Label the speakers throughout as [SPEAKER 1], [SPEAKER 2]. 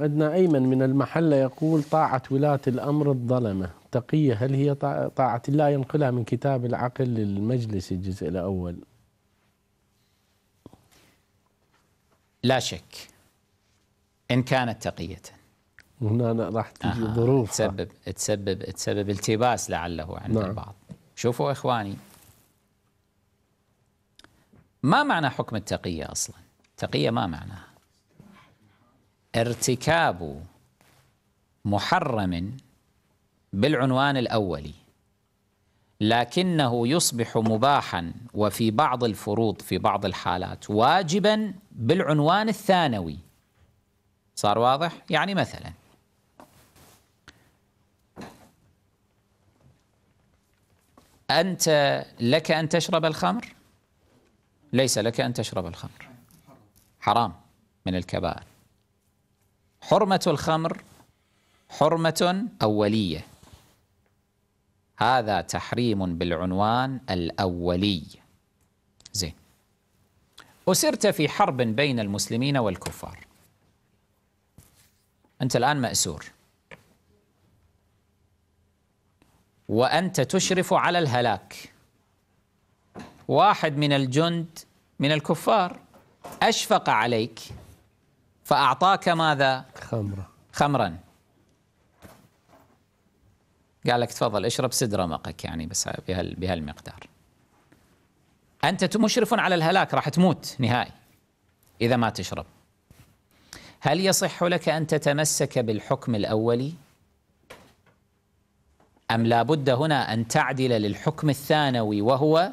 [SPEAKER 1] عندنا أيمن من المحلة يقول طاعة ولاة الأمر الظلمة تقية هل هي طاعة الله ينقلها من كتاب العقل للمجلس الجزء الأول لا شك إن كانت تقية هنا راح تجي ظروف تسبب تسبب تسبب التباس لعله عند نعم. البعض شوفوا إخواني ما معنى حكم التقية أصلا تقية ما معناها ارتكاب محرم بالعنوان الأولي لكنه يصبح مباحا وفي بعض الفروض في بعض الحالات واجبا بالعنوان الثانوي صار واضح؟ يعني مثلا أنت لك أن تشرب الخمر؟ ليس لك أن تشرب الخمر حرام من الكبائر حرمة الخمر حرمة أولية هذا تحريم بالعنوان الأولي زين أسرت في حرب بين المسلمين والكفار أنت الآن مأسور وأنت تشرف على الهلاك واحد من الجند من الكفار أشفق عليك فأعطاك ماذا خمرة خمرا قال لك تفضل اشرب سد رمقك يعني بس بهالمقدار أنت مشرف على الهلاك راح تموت نهائي إذا ما تشرب هل يصح لك أن تتمسك بالحكم الأولي أم لا بد هنا أن تعدل للحكم الثانوي وهو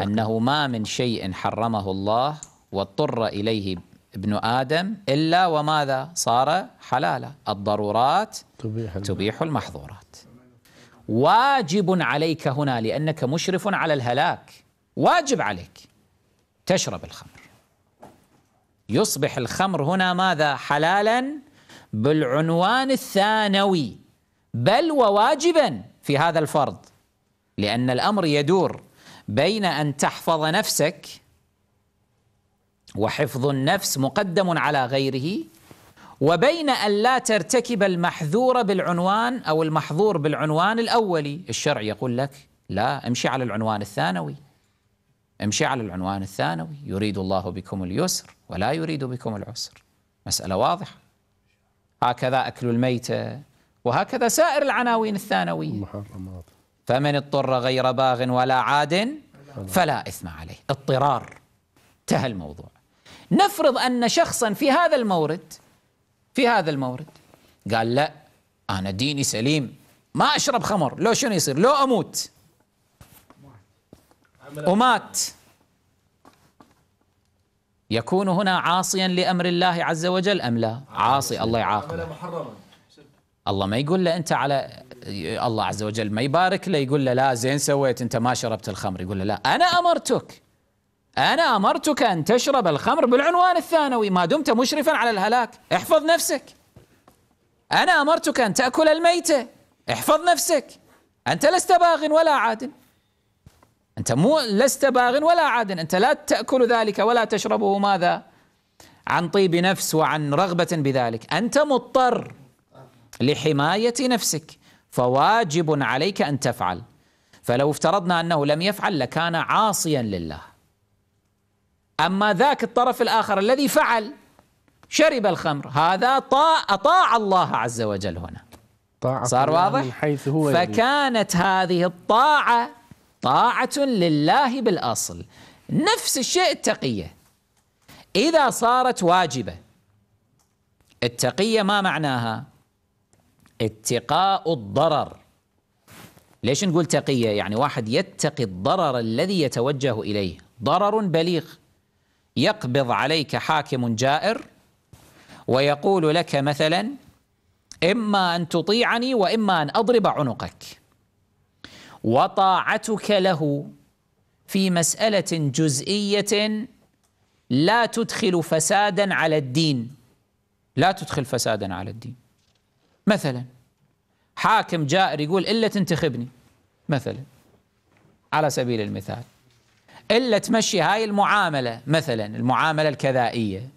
[SPEAKER 1] أنه ما من شيء حرمه الله واضطر إليه ابن آدم إلا وماذا صار حلالا الضرورات تبيح, تبيح المحظورات واجب عليك هنا لأنك مشرف على الهلاك واجب عليك تشرب الخمر يصبح الخمر هنا ماذا حلالا بالعنوان الثانوي بل وواجبا في هذا الفرض لأن الأمر يدور بين أن تحفظ نفسك وحفظ النفس مقدم على غيره وبين أن لا ترتكب المحذور بالعنوان أو المحظور بالعنوان الأولي الشرع يقول لك لا امشي على العنوان الثانوي امشي على العنوان الثانوي يريد الله بكم اليسر ولا يريد بكم العسر مسألة واضحة هكذا أكل الميتة وهكذا سائر العناوين الثانوية فمن اضطر غير باغ ولا عاد فلا إثم عليه اضطرار انتهى الموضوع نفرض أن شخصا في هذا المورد في هذا المورد قال لا أنا ديني سليم ما أشرب خمر لو شنو يصير لو أموت ومات يكون هنا عاصيا لأمر الله عز وجل أم لا عاصي الله يعاقبه الله ما يقول له أنت على الله عز وجل ما يبارك له يقول له لا زين سويت أنت ما شربت الخمر يقول له لا أنا أمرتك أنا أمرتك أن تشرب الخمر بالعنوان الثانوي ما دمت مشرفا على الهلاك احفظ نفسك أنا أمرتك أن تأكل الميتة احفظ نفسك أنت لست باغ ولا عاد أنت مو لست باغ ولا عاد أنت لا تأكل ذلك ولا تشربه ماذا عن طيب نفس وعن رغبة بذلك أنت مضطر لحماية نفسك فواجب عليك أن تفعل فلو افترضنا أنه لم يفعل لكان عاصيا لله أما ذاك الطرف الآخر الذي فعل شرب الخمر هذا طاع أطاع الله عز وجل هنا طاعة صار واضح من حيث هو فكانت يبي. هذه الطاعة طاعة لله بالأصل نفس الشيء التقية إذا صارت واجبة التقية ما معناها اتقاء الضرر ليش نقول تقية يعني واحد يتقي الضرر الذي يتوجه إليه ضرر بليغ يقبض عليك حاكم جائر ويقول لك مثلا اما ان تطيعني واما ان اضرب عنقك وطاعتك له في مساله جزئيه لا تدخل فسادا على الدين لا تدخل فسادا على الدين مثلا حاكم جائر يقول الا تنتخبني مثلا على سبيل المثال إلا تمشي هاي المعاملة مثلا المعاملة الكذائية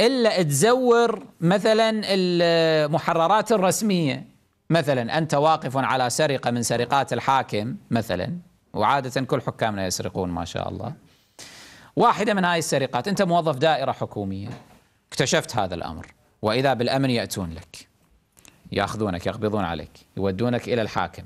[SPEAKER 1] إلا تزور مثلا المحررات الرسمية مثلا أنت واقف على سرقة من سرقات الحاكم مثلا وعادة كل حكامنا يسرقون ما شاء الله واحدة من هاي السرقات أنت موظف دائرة حكومية اكتشفت هذا الأمر وإذا بالأمن يأتون لك ياخذونك يقبضون عليك يودونك إلى الحاكم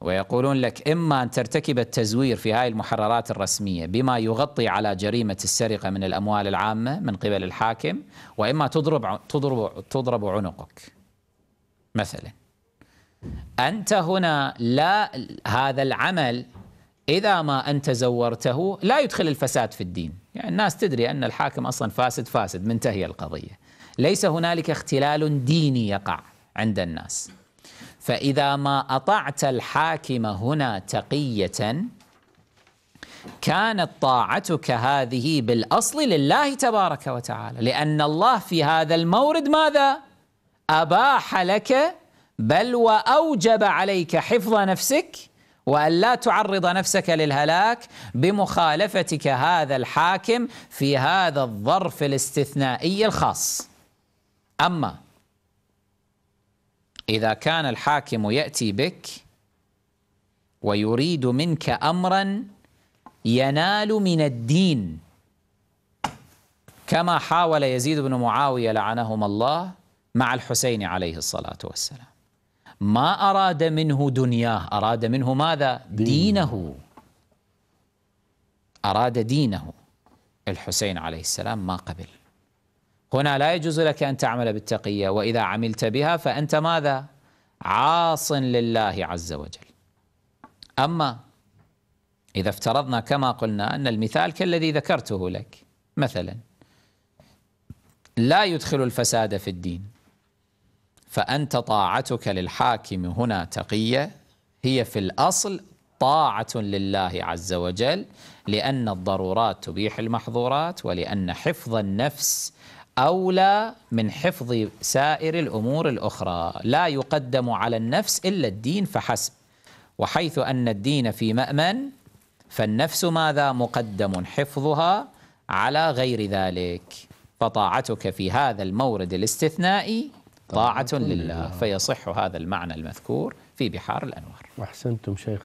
[SPEAKER 1] ويقولون لك إما أن ترتكب التزوير في هذه المحررات الرسمية بما يغطي على جريمة السرقة من الأموال العامة من قبل الحاكم وإما تضرب تضرب تضرب عنقك مثلا أنت هنا لا هذا العمل إذا ما أنت زورته لا يدخل الفساد في الدين يعني الناس تدري أن الحاكم أصلا فاسد فاسد منتهية القضية ليس هنالك اختلال ديني يقع عند الناس فإذا ما أطعت الحاكم هنا تقية كانت طاعتك هذه بالأصل لله تبارك وتعالى لأن الله في هذا المورد ماذا؟ أباح لك بل وأوجب عليك حفظ نفسك وأن لا تعرض نفسك للهلاك بمخالفتك هذا الحاكم في هذا الظرف الاستثنائي الخاص أما إذا كان الحاكم يأتي بك ويريد منك أمرا ينال من الدين كما حاول يزيد بن معاوية لعنهما الله مع الحسين عليه الصلاة والسلام ما أراد منه دنياه أراد منه ماذا؟ دينه أراد دينه الحسين عليه السلام ما قبل هنا لا يجوز لك أن تعمل بالتقية وإذا عملت بها فأنت ماذا؟ عاص لله عز وجل أما إذا افترضنا كما قلنا أن المثال كالذي ذكرته لك مثلا لا يدخل الفساد في الدين فأنت طاعتك للحاكم هنا تقية هي في الأصل طاعة لله عز وجل لأن الضرورات تبيح المحظورات ولأن حفظ النفس أولى من حفظ سائر الأمور الأخرى لا يقدم على النفس إلا الدين فحسب وحيث أن الدين في مأمن فالنفس ماذا مقدم حفظها على غير ذلك فطاعتك في هذا المورد الاستثنائي طاعة لله فيصح هذا المعنى المذكور في بحار الأنوار وأحسنتم شيخ